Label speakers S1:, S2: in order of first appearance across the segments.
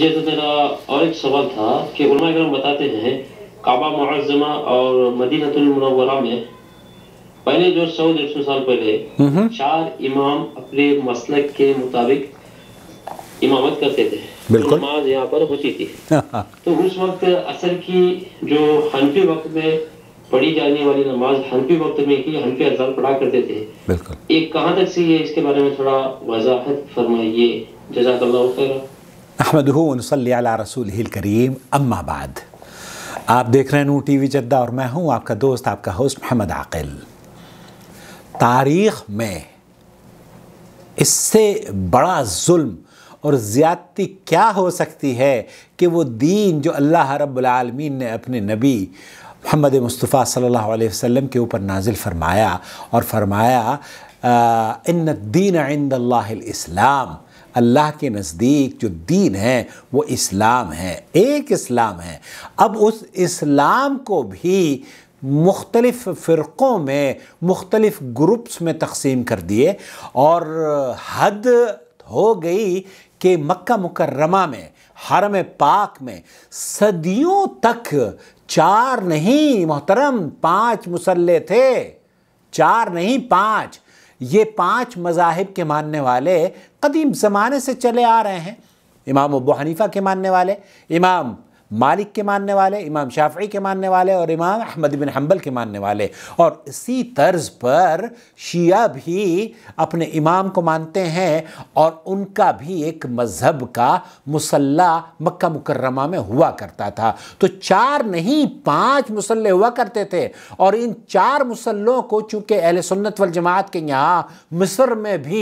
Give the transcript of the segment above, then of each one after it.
S1: یہ تو میرا اور ایک سوال تھا کہ علماء کرم بتاتے ہیں کعبہ معظمہ اور مدینہ المنورہ میں پہلے جو سو ڈیڑھ سو سال پہلے چار امام اپنے مسلک کے مطابق امامت کرتے تھے نماز یہاں پر ہوتی تھی تو اس وقت اصل کی جو حنفی وقت میں پڑھی جانے والی نماز حنفی وقت میں پڑھا کرتے تھے ایک کہاں تک سے یہ اس کے بارے میں تھوڑا وضاحت فرمائیے جزاک اللہ رسوله کریم اما بعد آپ دیکھ رہے ہیں نو ٹی وی جدہ اور میں ہوں آپ کا دوست آپ کا ہوسٹ محمد عاقل تاریخ میں اس سے بڑا ظلم اور زیادتی کیا ہو سکتی ہے کہ وہ دین جو اللہ رب العالمین نے اپنے نبی محمد مصطفیٰ صلی اللہ علیہ وسلم کے اوپر نازل فرمایا اور فرمایا ان دین اللہ الاسلام اللہ کے نزدیک جو دین ہے وہ اسلام ہے ایک اسلام ہے اب اس اسلام کو بھی مختلف فرقوں میں مختلف گروپس میں تقسیم کر دیے اور حد ہو گئی کہ مکہ مکرمہ میں حرم پاک میں صدیوں تک چار نہیں محترم پانچ مسلح تھے چار نہیں پانچ یہ پانچ مذاہب کے ماننے والے قدیم زمانے سے چلے آ رہے ہیں امام ابو حنیفہ کے ماننے والے امام مالک کے ماننے والے امام شافعی کے ماننے والے اور امام احمد بن حنبل کے ماننے والے اور اسی طرز پر شیعہ بھی اپنے امام کو مانتے ہیں اور ان کا بھی ایک مذہب کا مسلح مکہ مکرمہ میں ہوا کرتا تھا تو چار نہیں پانچ مسلح ہوا کرتے تھے اور ان چار مسلوں کو چونکہ اہل سنت والجماعت کے یہاں مصر میں بھی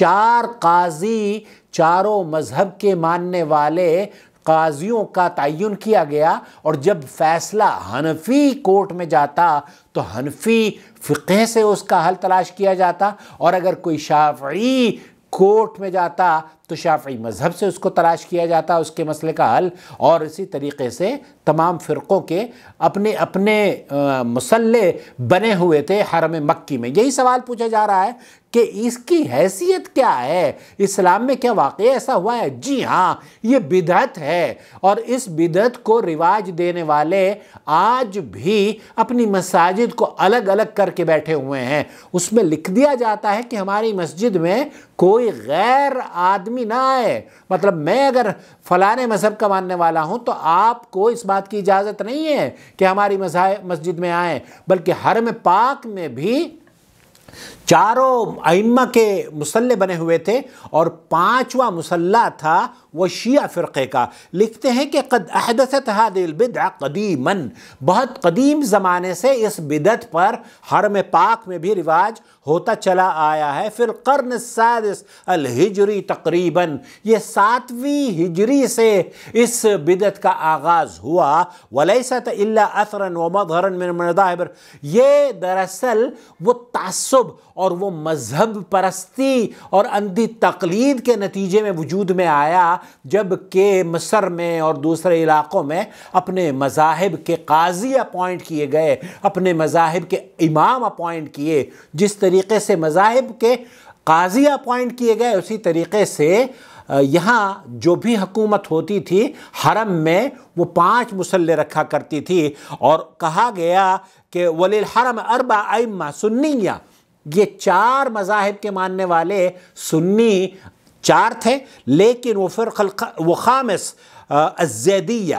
S1: چار قاضی چاروں مذہب کے ماننے والے قاضیوں کا تعین کیا گیا اور جب فیصلہ حنفی کورٹ میں جاتا تو حنفی فقہ سے اس کا حل تلاش کیا جاتا اور اگر کوئی شافعی کورٹ میں جاتا تو شافعی مذہب سے اس کو تلاش کیا جاتا اس کے مسئلے کا حل اور اسی طریقے سے تمام فرقوں کے اپنے اپنے مسلح بنے ہوئے تھے حرم مکی میں یہی سوال پوچھا جا رہا ہے کہ اس کی حیثیت کیا ہے اسلام میں کیا واقعی ایسا ہوا ہے جی ہاں یہ بدعت ہے اور اس بدعت کو رواج دینے والے آج بھی اپنی مساجد کو الگ الگ کر کے بیٹھے ہوئے ہیں اس میں لکھ دیا جاتا ہے کہ ہماری مسجد میں کوئی غیر آدمی آدمی نہ آئے مطلب میں اگر فلاں مذہب کا ماننے والا ہوں تو آپ کو اس بات کی اجازت نہیں ہے کہ ہماری مسجد میں آئیں بلکہ حرم پاک میں بھی چاروں ائمہ کے مسلح بنے ہوئے تھے اور پانچواں مسلح تھا وہ شیعہ فرقے کا لکھتے ہیں کہ قد احدثت قدیمن بہت قدیم زمانے سے اس بدت پر حرم پاک میں بھی رواج ہوتا چلا آیا ہے فی القرن السادس الہجری تقریباً یہ ساتویں ہجری سے اس بدعت کا آغاز ہوا ولیس من افرن یہ دراصل وہ تعصب اور وہ مذہب پرستی اور اندھی تقلید کے نتیجے میں وجود میں آیا جب کہ مصر میں اور دوسرے علاقوں میں اپنے مذاہب کے قاضی اپوائنٹ کیے گئے اپنے مذاہب کے امام اپوائنٹ کیے جس طریقے سے مذاہب کے قاضی اپوائنٹ کیے گئے اسی طریقے سے یہاں جو بھی حکومت ہوتی تھی حرم میں وہ پانچ مسلح رکھا کرتی تھی اور کہا گیا کہ ولی الحرم اربع ائمہ سنیہ یہ چار مذاہب کے ماننے والے سنی چار تھے لیکن وہ فرق خامس الزیدیہ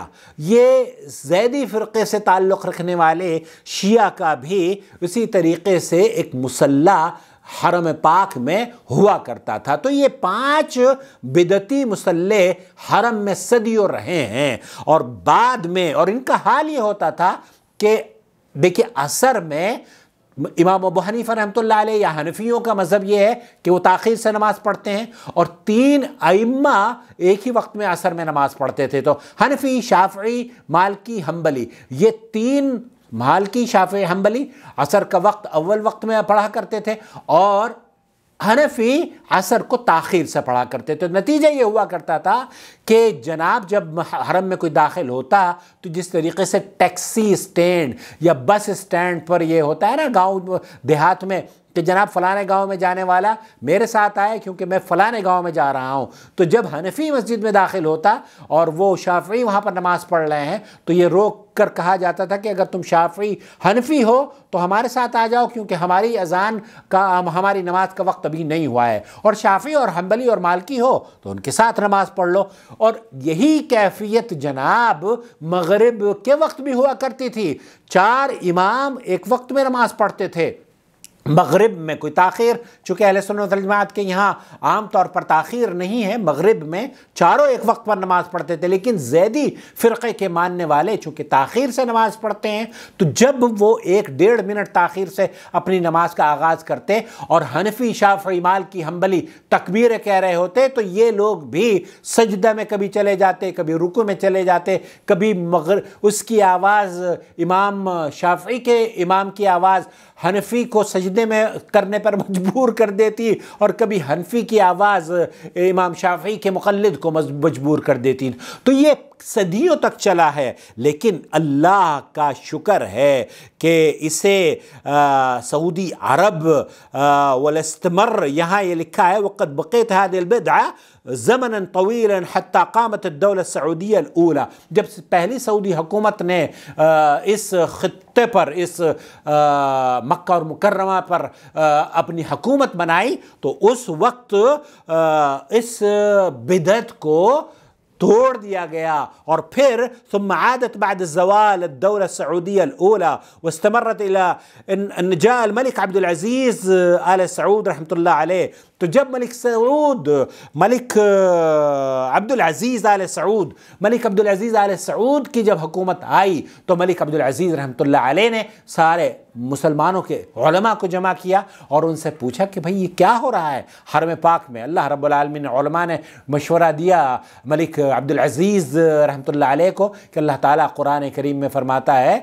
S1: یہ زیدی فرقے سے تعلق رکھنے والے شیعہ کا بھی اسی طریقے سے ایک مسلح حرم پاک میں ہوا کرتا تھا تو یہ پانچ بدتی مسلح حرم میں صدیوں رہے ہیں اور بعد میں اور ان کا حال یہ ہوتا تھا کہ دیکھیں اثر میں امام ابو حنیفہ رحمۃ اللہ علیہ یا حنفیوں کا مذہب یہ ہے کہ وہ تاخیر سے نماز پڑھتے ہیں اور تین ائمہ ایک ہی وقت میں عصر میں نماز پڑھتے تھے تو حنفی شافعی مالکی حنبلی یہ تین مالکی شافعی حنبلی عصر کا وقت اول وقت میں پڑھا کرتے تھے اور حنفی عصر کو تاخیر سے پڑھا کرتے تھے نتیجہ یہ ہوا کرتا تھا کہ جناب جب حرم میں کوئی داخل ہوتا تو جس طریقے سے ٹیکسی سٹینڈ یا بس سٹینڈ پر یہ ہوتا ہے نا گاؤں دیہات میں کہ جناب فلاں گاؤں میں جانے والا میرے ساتھ آئے کیونکہ میں فلانے گاؤں میں جا رہا ہوں تو جب حنفی مسجد میں داخل ہوتا اور وہ شافعی وہاں پر نماز پڑھ رہے ہیں تو یہ روک کر کہا جاتا تھا کہ اگر تم شافعی حنفی ہو تو ہمارے ساتھ آ جاؤ کیونکہ ہماری اذان کا ہماری نماز کا وقت ابھی نہیں ہوا ہے اور شافعی اور حنبلی اور مالکی ہو تو ان کے ساتھ نماز پڑھ لو اور یہی کیفیت جناب مغرب کے وقت بھی ہوا کرتی تھی چار امام ایک وقت میں نماز پڑھتے تھے مغرب میں کوئی تاخیر چونکہ اہل سنت والجماعت کے یہاں عام طور پر تاخیر نہیں ہے مغرب میں چاروں ایک وقت پر نماز پڑھتے تھے لیکن زیدی فرقے کے ماننے والے چونکہ تاخیر سے نماز پڑھتے ہیں تو جب وہ ایک ڈیڑھ منٹ تاخیر سے اپنی نماز کا آغاز کرتے اور حنفی شاف مال کی ہمبلی تکبیر کہہ رہے ہوتے تو یہ لوگ بھی سجدہ میں کبھی چلے جاتے کبھی رکو میں چلے جاتے کبھی مغرب اس کی آواز امام شافعی کے امام کی آواز حنفی کو سجدہ سجدے میں کرنے پر مجبور کر دیتی اور کبھی حنفی کی آواز امام شافعی کے مقلد کو مجبور کر دیتی تو یہ صدیوں تک چلا ہے لیکن اللہ کا شکر ہے کہ اسے سعودی عرب والاستمر یہاں یہ لکھا ہے وقت بقیت هذه البدعة زمنا ضمن حتى قامت الدولة السعودية الأولى جب پہلی سعودی حکومت نے اس خطے پر اس مکہ اور مکرمہ پر اپنی حکومت بنائی تو اس وقت اس بدعت کو توڑ دیا گیا اور پھر ثم عادت بعد الزوال الدولة السعودية الأولى واستمرت إلى أن جاء الملك عبد العزيز آل سعود رحمة الله عليه تجاب ملك آه، سعود ملك عبد العزيز آل سعود मलिक अब्दुल آل سعود کی جب حکومت آئی تو तो मलिक अब्दुल अजीज़ रहमतुल्लाह अलैह ने सारे مسلمانوں کے علماء کو جمع کیا اور ان سے پوچھا کہ بھائی یہ کیا ہو رہا ہے حرم پاک میں اللہ رب العالمین علماء نے مشورہ دیا ملک عبدالعزیز رحمۃ اللہ علیہ کو کہ اللہ تعالیٰ قرآن کریم میں فرماتا ہے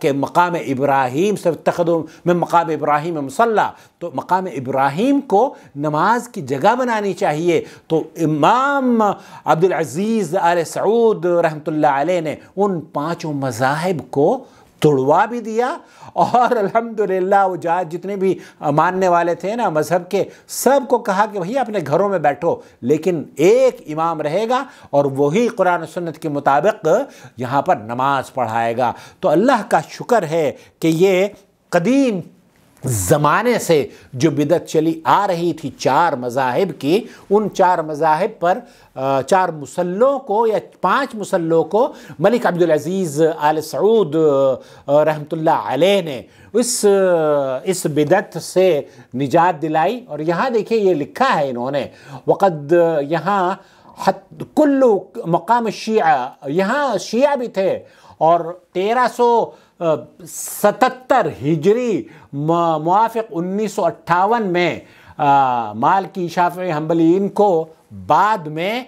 S1: کہ مقام ابراہیم سے تخدم میں مقام ابراہیم مصلح تو مقام ابراہیم کو نماز کی جگہ بنانی چاہیے تو امام عبدالعزیز آل سعود رحمۃ اللہ علیہ نے ان پانچوں مذاہب کو توڑوا بھی دیا اور الحمدللہ وہ جات جتنے بھی ماننے والے تھے نا مذہب کے سب کو کہا کہ بھئی اپنے گھروں میں بیٹھو لیکن ایک امام رہے گا اور وہی قرآن سنت کے مطابق یہاں پر نماز پڑھائے گا تو اللہ کا شکر ہے کہ یہ قدیم زمانے سے جو بدعت چلی آ رہی تھی چار مذاہب کی ان چار مذاہب پر چار مسلوں کو یا پانچ مسلوں کو ملک عبدالعزیز آل سعود رحمت اللہ علیہ نے اس اس بدعت سے نجات دلائی اور یہاں دیکھیں یہ لکھا ہے انہوں نے وقد یہاں کلو مقام شیعہ یہاں شیعہ بھی تھے اور تیرہ سو ستتر ہجری موافق انیس سو اٹھاون میں مالکی شافعی حنبلی ان کو بعد میں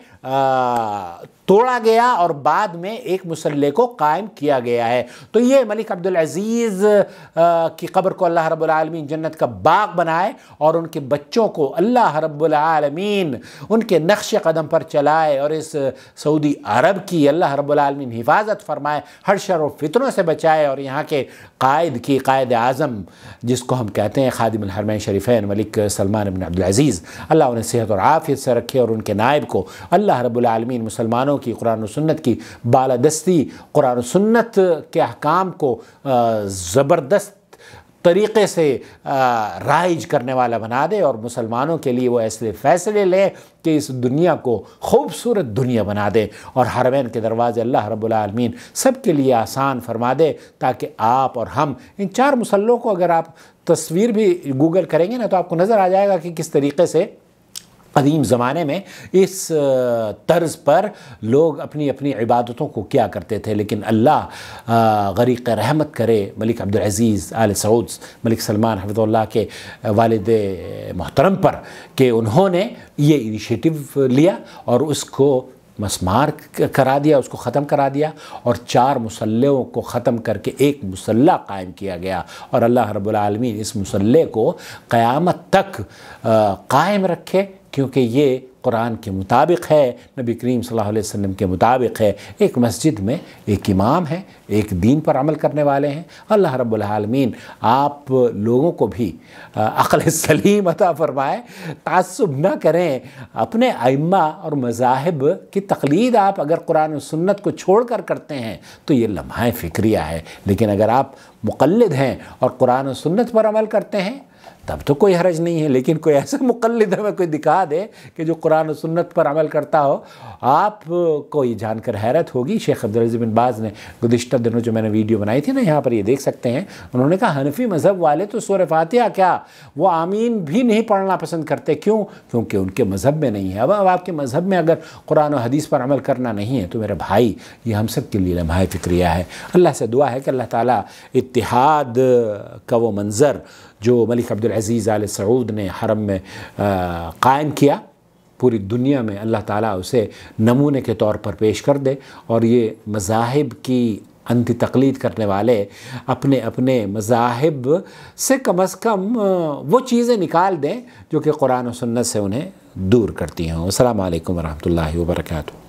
S1: توڑا گیا اور بعد میں ایک مسلح کو قائم کیا گیا ہے تو یہ ملک عبدالعزیز کی قبر کو اللہ رب العالمین جنت کا باغ بنائے اور ان کے بچوں کو اللہ رب العالمین ان کے نقش قدم پر چلائے اور اس سعودی عرب کی اللہ رب العالمین حفاظت فرمائے ہر شر و فطروں سے بچائے اور یہاں کے قائد کی قائد اعظم جس کو ہم کہتے ہیں خادم الحرمین شریفین ملک سلمان بن عبدالعزیز اللہ انہیں صحت اور عافیت سے رکھے اور ان کے نائب کو اللہ رب العالمین مسلمانوں کی قرآن و سنت کی بالادستی قرآن و سنت کے احکام کو زبردست طریقے سے رائج کرنے والا بنا دے اور مسلمانوں کے لیے وہ ایسے فیصلے لے کہ اس دنیا کو خوبصورت دنیا بنا دے اور حرمین کے دروازے اللہ رب العالمین سب کے لیے آسان فرما دے تاکہ آپ اور ہم ان چار مسلوں کو اگر آپ تصویر بھی گوگل کریں گے نا تو آپ کو نظر آ جائے گا کہ کس طریقے سے قدیم زمانے میں اس طرز پر لوگ اپنی اپنی عبادتوں کو کیا کرتے تھے لیکن اللہ غریق رحمت کرے ملک عبدالعزیز آل سعود ملک سلمان حفظ اللہ کے والد محترم پر کہ انہوں نے یہ انیشیٹو لیا اور اس کو مسمار کرا دیا اس کو ختم کرا دیا اور چار مسلحوں کو ختم کر کے ایک مسلح قائم کیا گیا اور اللہ رب العالمین اس مسلح کو قیامت تک قائم رکھے کیونکہ یہ قرآن کے مطابق ہے نبی کریم صلی اللہ علیہ وسلم کے مطابق ہے ایک مسجد میں ایک امام ہے ایک دین پر عمل کرنے والے ہیں اللہ رب العالمین آپ لوگوں کو بھی عقل سلیم عطا فرمائے تعصب نہ کریں اپنے ائمہ اور مذاہب کی تقلید آپ اگر قرآن و سنت کو چھوڑ کر کرتے ہیں تو یہ لمحہ فکریہ ہے لیکن اگر آپ مقلد ہیں اور قرآن و سنت پر عمل کرتے ہیں تب تو کوئی حرج نہیں ہے لیکن کوئی ایسا مقلد ہمیں کوئی دکھا دے کہ جو قرآن و سنت پر عمل کرتا ہو آپ کو یہ جان کر حیرت ہوگی شیخ عبدالعزی بن باز نے گزشتہ دنوں جو میں نے ویڈیو بنائی تھی نا یہاں پر یہ دیکھ سکتے ہیں انہوں نے کہا حنفی مذہب والے تو سور فاتحہ کیا وہ آمین بھی نہیں پڑھنا پسند کرتے کیوں کیونکہ ان کے مذہب میں نہیں ہے اب اب آپ کے مذہب میں اگر قرآن و حدیث پر عمل کرنا نہیں ہے تو میرے بھائی یہ ہم سب کے لیے لمحہ فکریہ ہے اللہ سے دعا ہے کہ اللہ تعالیٰ اتحاد کا وہ منظر جو ملک عبدالعزیز آل سعود نے حرم میں قائم کیا پوری دنیا میں اللہ تعالیٰ اسے نمونے کے طور پر پیش کر دے اور یہ مذاہب کی انتی تقلید کرنے والے اپنے اپنے مذاہب سے کم از کم وہ چیزیں نکال دیں جو کہ قرآن و سنت سے انہیں دور کرتی ہوں السلام علیکم ورحمۃ اللہ وبرکاتہ